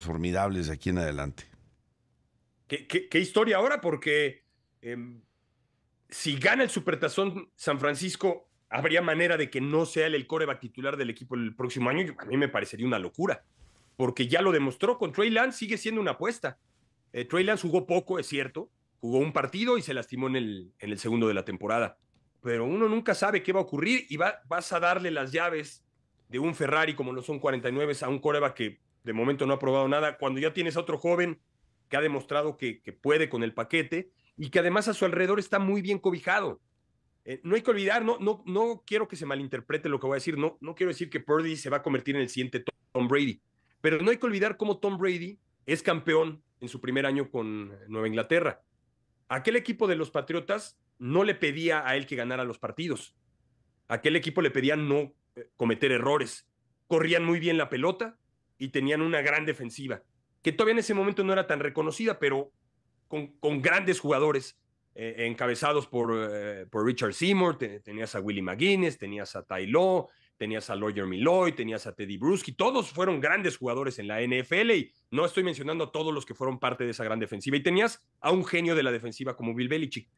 formidables de aquí en adelante. ¿Qué, historia ahora? Porque em, si gana el Supertazón San Francisco, ¿habría manera de que no sea el coreback titular del equipo el próximo año? a mí me parecería una locura, porque ya lo demostró con Trey Lance, sigue siendo una apuesta. Eh, Trey Lance jugó poco, es cierto, jugó un partido y se lastimó en el, en el segundo de la temporada, pero uno nunca sabe qué va a ocurrir y vas a darle las llaves de un Ferrari como no son 49 a un coreback que de momento no ha aprobado nada, cuando ya tienes a otro joven que ha demostrado que, puede con el paquete y que además a su alrededor está muy bien cobijado. Eh, no hay que olvidar, no, no, no quiero que se malinterprete lo que voy a decir, no, no quiero decir que Purdy se va a convertir en el siguiente Tom Brady, pero no hay que olvidar cómo Tom Brady es campeón en su primer año con Nueva Inglaterra. Aquel equipo de los Patriotas no le pedía a él que ganara los partidos. Aquel equipo le pedía no eh, cometer errores. Corrían muy bien la pelota, y tenían una gran defensiva, que todavía en ese momento no era tan reconocida, pero con, con grandes jugadores eh, encabezados por, eh, por, Richard Seymour, tenías a Willie McGuinness, tenías a Ty Law, tenías a Lawyer Milloy, tenías a Teddy Bruschi, todos fueron grandes jugadores en la NFL y no estoy mencionando a todos los que fueron parte de esa gran defensiva y tenías a un genio de la defensiva como Bill Belichick.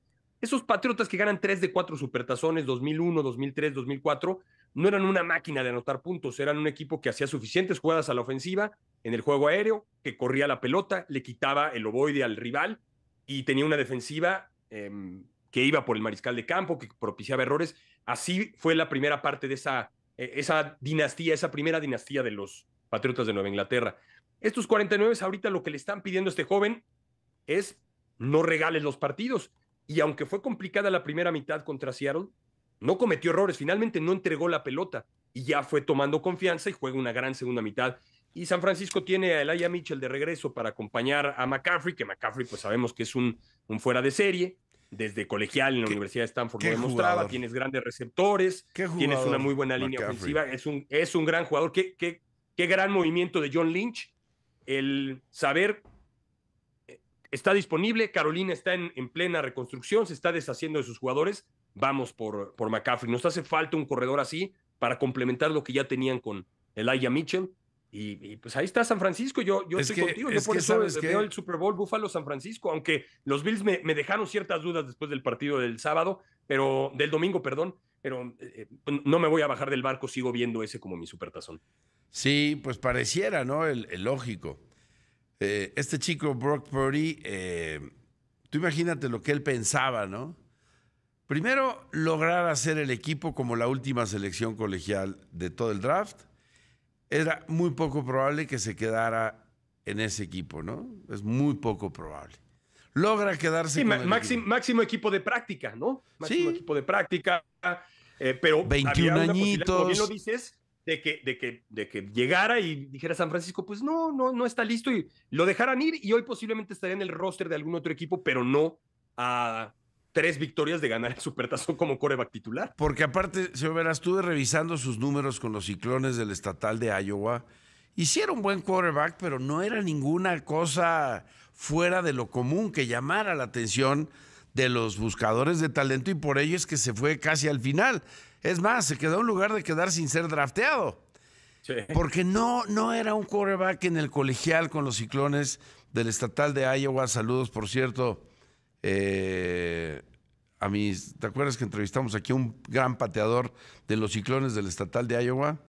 Esos patriotas que ganan tres de 4 supertazones 2001, 2003, 2004, no eran una máquina de anotar puntos, eran un equipo que hacía suficientes jugadas a la ofensiva en el juego aéreo, que corría la pelota, le quitaba el ovoide al rival y tenía una defensiva em, que iba por el mariscal de campo, que propiciaba errores. Así fue la primera parte de esa, eh, esa dinastía, esa primera dinastía de los Patriotas de Nueva Inglaterra. Estos 49 ahorita lo que le están pidiendo a este joven es no regales los partidos. Y aunque fue complicada la primera mitad contra Seattle, no cometió errores, finalmente no entregó la pelota y ya fue tomando confianza y juega una gran segunda mitad. Y San Francisco tiene a Elia Mitchell de regreso para acompañar a McCaffrey, que McCaffrey pues sabemos que es un, fuera de serie, desde colegial en la Universidad de Stanford lo demostraba, tienes grandes receptores, tienes una muy buena línea ofensiva, es un, es un gran jugador, qué, qué, qué gran movimiento de John Lynch, el saber está disponible. Carolina está en, plena reconstrucción, se está deshaciendo de sus jugadores. Vamos por, por McCaffrey. Nos hace falta un corredor así para complementar lo que ya tenían con Elijah Mitchell. Y, pues ahí está San Francisco. Yo, yo estoy contigo. Yo por que eso veo el Super Bowl Buffalo San Francisco, aunque los Bills me, dejaron ciertas dudas después del partido del sábado, pero del domingo, perdón. Pero eh, eh, no me voy a bajar del barco, sigo viendo ese como mi supertazón. Sí, pues pareciera, ¿no? el lógico. Eh, este chico, Brock Purdy, eh, tú imagínate lo que él pensaba, ¿no? Primero, lograr hacer el equipo como la última selección colegial de todo el draft. Era muy poco probable que se quedara en ese equipo, ¿no? Es muy poco probable. Logra quedarse sí, el máximo, equipo. máximo equipo de práctica, ¿no? Máximo equipo de práctica. Eh, pero 21 añitos. Como lo dices, de que, de, que, de que llegara y dijera San Francisco, pues no, no, no está listo y lo dejaran ir y hoy posiblemente estaría en el roster de algún otro equipo, pero no a tres victorias de ganar el Supertazón como coreback titular. Porque aparte, se verás, estuve revisando sus números con los ciclones del estatal de Iowa. Hicieron buen quarterback, pero no era ninguna cosa fuera de lo común que llamara la atención de los buscadores de talento y por ello es que se fue casi al final. Es más, se quedó en lugar de quedar sin ser drafteado. Porque no, no era un coreback en el colegial con los ciclones del estatal de Iowa. Saludos, por cierto, eh, a mis. ¿Te acuerdas que entrevistamos aquí a un gran pateador de los ciclones del estatal de Iowa?